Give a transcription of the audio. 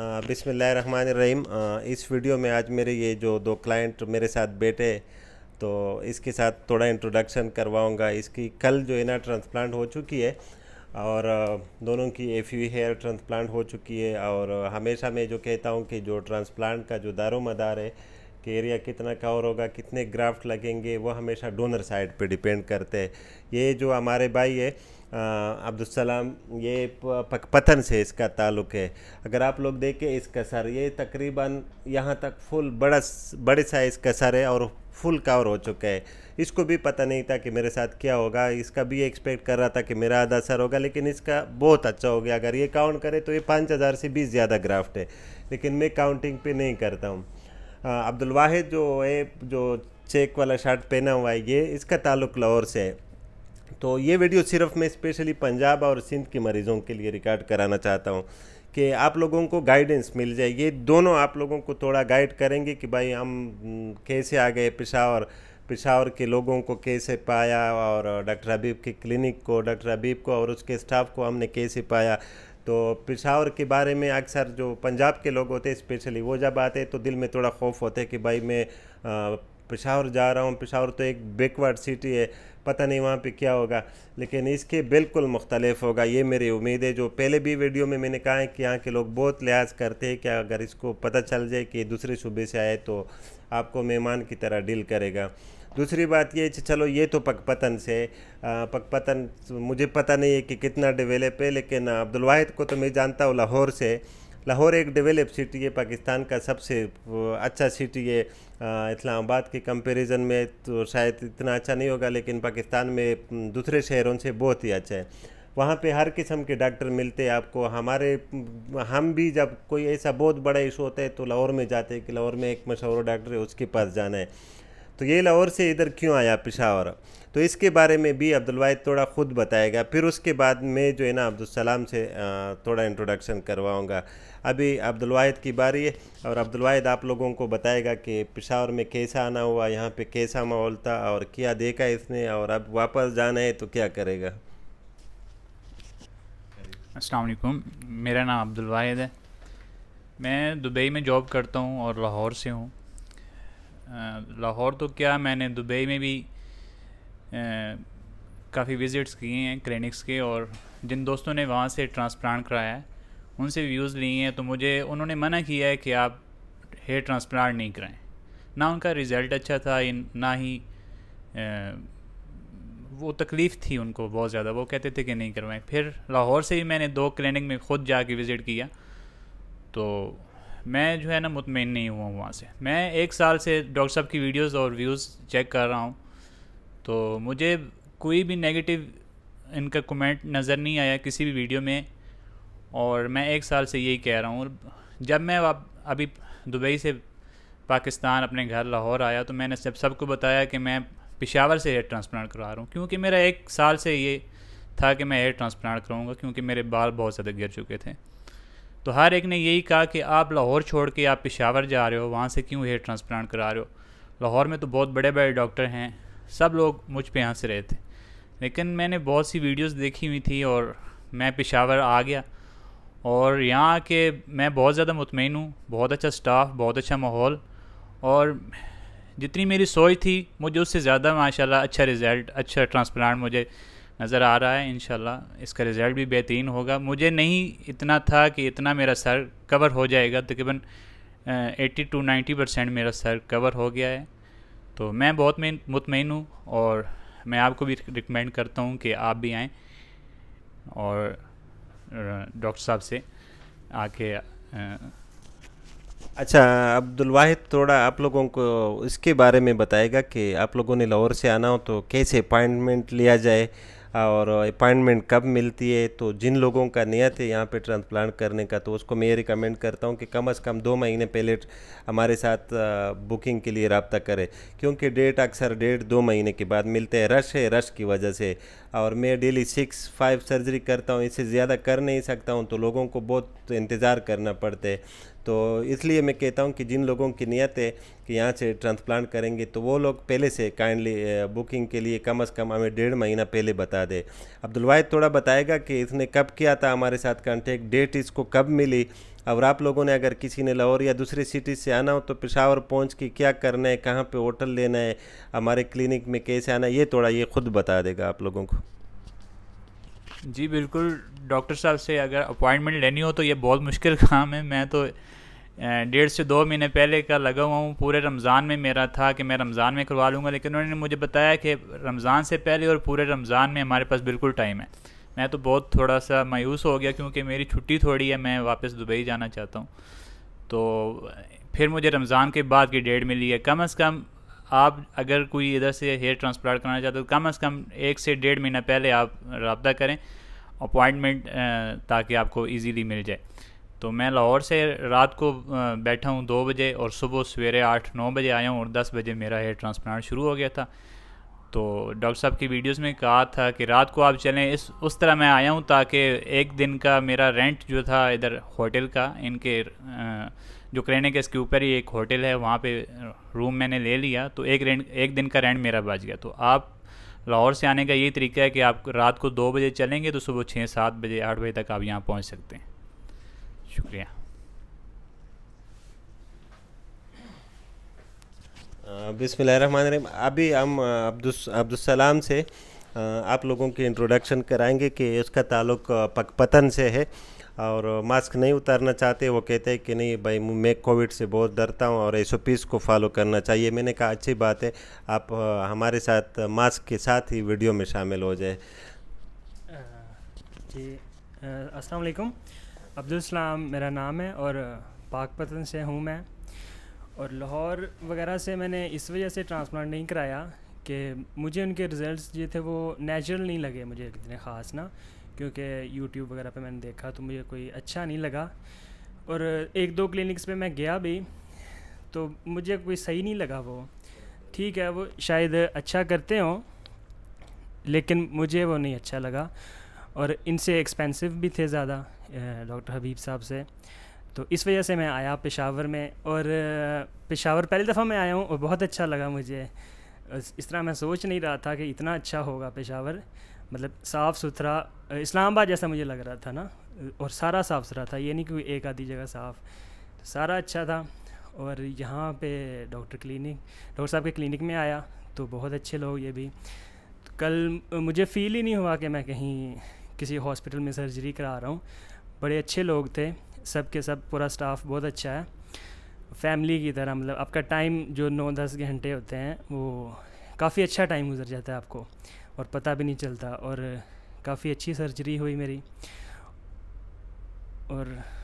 रहीम इस वीडियो में आज मेरे ये जो दो क्लाइंट मेरे साथ बैठे तो इसके साथ थोड़ा इंट्रोडक्शन करवाऊँगा इसकी कल जो है ना ट्रांसप्लांट हो चुकी है और दोनों की एफ यू हेयर ट्रांसप्लांट हो चुकी है और हमेशा मैं जो कहता हूँ कि जो ट्रांसप्लांट का जो दारो मदार है कि एरिया कितना कवर होगा कितने ग्राफ्ट लगेंगे वो हमेशा डोनर साइड पे डिपेंड करते हैं ये जो हमारे भाई है अब्दुलसलाम ये पतन से इसका ताल्लुक़ है अगर आप लोग देखें इस कसर ये तकरीबन यहाँ तक फुल बड़ा बड़े साइज़ का सर है और फुल कवर हो चुका है इसको भी पता नहीं था कि मेरे साथ क्या होगा इसका भी एक्सपेक्ट कर रहा था कि मेरा आधा सर होगा लेकिन इसका बहुत अच्छा हो गया अगर ये काउंट करें तो ये पाँच हज़ार से भी ज़्यादा ग्राफ्ट है लेकिन मैं काउंटिंग पे नहीं करता हूँ अब्दुलवाहिद जो है जो चेक वाला शर्ट पहना हुआ है ये इसका ताल्लुक लाहौर से है तो ये वीडियो सिर्फ मैं स्पेशली पंजाब और सिंध के मरीजों के लिए रिकॉर्ड कराना चाहता हूँ कि आप लोगों को गाइडेंस मिल जाए ये दोनों आप लोगों को थोड़ा गाइड करेंगे कि भाई हम कैसे आ गए पिशावर पिशावर के लोगों को कैसे पाया और डॉक्टर हबीब की क्लिनिक को डॉक्टर हबीब को और उसके स्टाफ को हमने कैसे पाया तो पिशावर के बारे में अक्सर जो पंजाब के लोग होते हैं स्पेशली वो जब आते हैं तो दिल में थोड़ा खौफ होता है कि भाई मैं पिशावर जा रहा हूँ पिशावर तो एक बेकवर्ड सिटी है पता नहीं वहाँ पे क्या होगा लेकिन इसके बिल्कुल मुख्तलिफ होगा ये मेरी उम्मीद है जो पहले भी वीडियो में मैंने कहा है कि यहाँ के लोग बहुत लिहाज करते हैं कि अगर इसको पता चल जाए कि दूसरे सूबे से आए तो आपको मेहमान की तरह डील करेगा दूसरी बात ये चलो ये तो पकपतन से पकपतन मुझे पता नहीं है कि कितना डेवलप है लेकिन अब्दुल वाहिद को तो मैं जानता हूँ लाहौर से लाहौर एक डेवलप सिटी है पाकिस्तान का सबसे अच्छा सिटी है इस्लामाबाद के कंपैरिजन में तो शायद इतना अच्छा नहीं होगा लेकिन पाकिस्तान में दूसरे शहरों से बहुत ही अच्छा है वहाँ पे हर किस्म के डॉक्टर मिलते हैं आपको हमारे हम भी जब कोई ऐसा बहुत बड़ा इशू होता है तो लाहौर में जाते हैं कि लाहौर में एक मशहूर डॉक्टर है उसके पास जाना है तो ये लाहौर से इधर क्यों आया पिशावर तो इसके बारे में भी अब्दुलवाद थोड़ा ख़ुद बताएगा फिर उसके बाद मैं जो है ना अब्दुलसलाम से थोड़ा इंट्रोडक्शन करवाऊँगा अभी अब्दुलवाद की बारी है और अब्दुलवाद आप लोगों को बताएगा कि पिशावर में कैसा आना हुआ यहाँ पे कैसा माहौल था और क्या देखा इसने और अब वापस जाना है तो क्या करेगा असलकुम मेरा नाम अब्दुलवाद है मैं दुबई में जॉब करता हूँ और लाहौर से हूँ लाहौर तो क्या मैंने दुबई में भी काफ़ी विज़िट्स किए हैं क्लिनिक्स के और जिन दोस्तों ने वहाँ से ट्रांसप्लांट कराया है उनसे व्यूज़ लिए हैं तो मुझे उन्होंने मना किया है कि आप हेयर ट्रांसप्लांट नहीं कराएं ना उनका रिज़ल्ट अच्छा था ना ही आ, वो तकलीफ़ थी उनको बहुत ज़्यादा वो कहते थे कि नहीं करवाएं फिर लाहौर से ही मैंने दो क्लिनिक में ख़ुद जा विज़िट किया तो मैं जो है ना मुतमिन नहीं हुआ हूँ वहाँ से मैं एक साल से डॉक्टर साहब की वीडियोस और व्यूज़ चेक कर रहा हूँ तो मुझे कोई भी नेगेटिव इनका कमेंट नज़र नहीं आया किसी भी वीडियो में और मैं एक साल से यही कह रहा हूँ जब मैं अभी दुबई से पाकिस्तान अपने घर लाहौर आया तो मैंने सब सबको बताया कि मैं पिशावर से हेयर ट्रांसप्लांट करवा रहा हूँ क्योंकि मेरा एक साल से ये था कि मैं हेयर ट्रांसप्लांट कराऊँगा क्योंकि मेरे बाल बहुत ज़्यादा गिर चुके थे तो हर एक ने यही कहा कि आप लाहौर छोड़ के आप पेशावर जा रहे हो वहाँ से क्यों हेयर ट्रांसप्लांट करा रहे हो लाहौर में तो बहुत बड़े बड़े डॉक्टर हैं सब लोग मुझ पे हंस रहे थे लेकिन मैंने बहुत सी वीडियोस देखी हुई थी और मैं पेशावर आ गया और यहाँ के मैं बहुत ज़्यादा मुतमिन हूँ बहुत अच्छा स्टाफ बहुत अच्छा माहौल और जितनी मेरी सोच थी मुझे उससे ज़्यादा माशाल्लाह अच्छा रिज़ल्ट अच्छा ट्रांसप्लांट मुझे नज़र आ रहा है इन इसका रिज़ल्ट भी बेहतरीन होगा मुझे नहीं इतना था कि इतना मेरा सर कवर हो जाएगा तकरीबन एट्टी टू नाइन्टी परसेंट मेरा सर कवर हो गया है तो मैं बहुत मुतमिन हूँ और मैं आपको भी रिकमेंड करता हूँ कि आप भी आएँ और डॉक्टर साहब से आके अच्छा अब्दुल वाहिद थोड़ा आप लोगों को इसके बारे में बताएगा कि आप लोगों ने लाहौर से आना हो तो कैसे अपॉइंटमेंट लिया जाए और अपॉइंटमेंट कब मिलती है तो जिन लोगों का नियत है यहाँ पे ट्रांसप्लांट करने का तो उसको मैं ये रिकमेंड करता हूँ कि कम अज़ कम दो महीने पहले हमारे साथ बुकिंग के लिए रबता करें क्योंकि डेट अक्सर डेट दो महीने के बाद मिलते हैं रश है रश की वजह से और मैं डेली सिक्स फाइव सर्जरी करता हूँ इससे ज़्यादा कर नहीं सकता हूँ तो लोगों को बहुत इंतज़ार करना पड़ता है तो इसलिए मैं कहता हूँ कि जिन लोगों की नीयत है कि यहाँ से ट्रांसप्लांट करेंगे तो वो लोग पहले से काइंडली बुकिंग के लिए कम अज़ कम हमें डेढ़ महीना पहले बता बता दे अब्दुलवाद थोड़ा बताएगा कि इसने कब किया था हमारे साथ कॉन्टेक्ट डेट इसको कब मिली और आप लोगों ने अगर किसी ने लाहौर या दूसरी सिटी से आना हो तो पेशावर पहुंच के क्या करना है कहाँ पे होटल लेना है हमारे क्लिनिक में कैसे आना है ये थोड़ा ये खुद बता देगा आप लोगों को जी बिल्कुल डॉक्टर साहब से अगर अपॉइंटमेंट लेनी हो तो ये बहुत मुश्किल काम है मैं तो डेढ़ से दो महीने पहले का लगा हुआ हूँ पूरे रमज़ान में मेरा था कि मैं रमज़ान में करवा लूँगा लेकिन उन्होंने मुझे बताया कि रमज़ान से पहले और पूरे रमज़ान में हमारे पास बिल्कुल टाइम है मैं तो बहुत थोड़ा सा मायूस हो गया क्योंकि मेरी छुट्टी थोड़ी है मैं वापस दुबई जाना चाहता हूँ तो फिर मुझे रमज़ान के बाद की डेट मिली है कम अज़ कम आप अगर कोई इधर से हेयर ट्रांसप्लांट कराना चाहते हो कम अज़ कम एक से डेढ़ महीना पहले आप रबा करें अपॉइंटमेंट ताकि आपको ईजीली मिल जाए तो मैं लाहौर से रात को बैठा हूँ दो बजे और सुबह सवेरे आठ नौ बजे आया हूँ और दस बजे मेरा हेयर ट्रांसप्लांट शुरू हो गया था तो डॉक्टर साहब की वीडियोस में कहा था कि रात को आप चलें इस उस तरह मैं आया हूँ ताकि एक दिन का मेरा रेंट जो था इधर होटल का इनके जो क्रेने के इसके ऊपर ही एक होटल है वहाँ पे रूम मैंने ले लिया तो एक रेंट एक दिन का रेंट मेरा बच गया तो आप लाहौर से आने का यही तरीका है कि आप रात को दो बजे चलेंगे तो सुबह छः सात बजे आठ बजे तक आप यहाँ पहुँच सकते हैं शुक्रिया बिस्मिल अभी हम अब्दुस अब्दुलसलाम से आप लोगों की इंट्रोडक्शन कराएंगे कि उसका ताल्लुक पकपतन से है और मास्क नहीं उतारना चाहते वो कहते हैं कि नहीं भाई मैं कोविड से बहुत डरता हूँ और एस को फॉलो करना चाहिए मैंने कहा अच्छी बात है आप हमारे साथ मास्क के साथ ही वीडियो में शामिल हो जाए जी अस्सलाम वालेकुम सलाम मेरा नाम है और पाकपतन से हूँ मैं और लाहौर वगैरह से मैंने इस वजह से ट्रांसप्लांट नहीं कराया कि मुझे उनके रिजल्ट्स जो थे वो नेचुरल नहीं लगे मुझे इतने ख़ास ना क्योंकि यूट्यूब वगैरह पे मैंने देखा तो मुझे कोई अच्छा नहीं लगा और एक दो क्लिनिक्स पे मैं गया भी तो मुझे कोई सही नहीं लगा वो ठीक है वो शायद अच्छा करते हों लेकिन मुझे वो नहीं अच्छा लगा और इनसे एक्सपेंसिव भी थे ज़्यादा डॉक्टर हबीब साहब से तो इस वजह से मैं आया पेशावर में और पेशावर पहली दफ़ा मैं आया हूँ और बहुत अच्छा लगा मुझे इस तरह मैं सोच नहीं रहा था कि इतना अच्छा होगा पेशावर मतलब साफ़ सुथरा इस्लामाबाद जैसा मुझे लग रहा था ना और सारा साफ़ सुथरा था ये नहीं कि एक आधी जगह साफ़ तो सारा अच्छा था और यहाँ पे डॉक्टर क्लिनिक डॉक्टर साहब के क्लिनिक में आया तो बहुत अच्छे लोग ये भी तो कल मुझे फ़ील ही नहीं हुआ कि मैं कहीं किसी हॉस्पिटल में सर्जरी करा रहा हूँ बड़े अच्छे लोग थे सब के सब पूरा स्टाफ बहुत अच्छा है फैमिली की तरह मतलब आपका टाइम जो नौ दस घंटे होते हैं वो काफ़ी अच्छा टाइम गुजर जाता है आपको और पता भी नहीं चलता और काफ़ी अच्छी सर्जरी हुई मेरी और